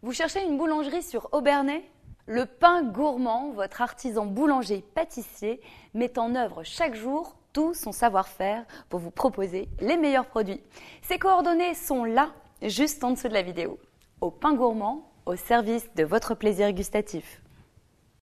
Vous cherchez une boulangerie sur Aubernais Le pain gourmand, votre artisan boulanger pâtissier, met en œuvre chaque jour tout son savoir-faire pour vous proposer les meilleurs produits. Ses coordonnées sont là, juste en dessous de la vidéo. Au pain gourmand, au service de votre plaisir gustatif.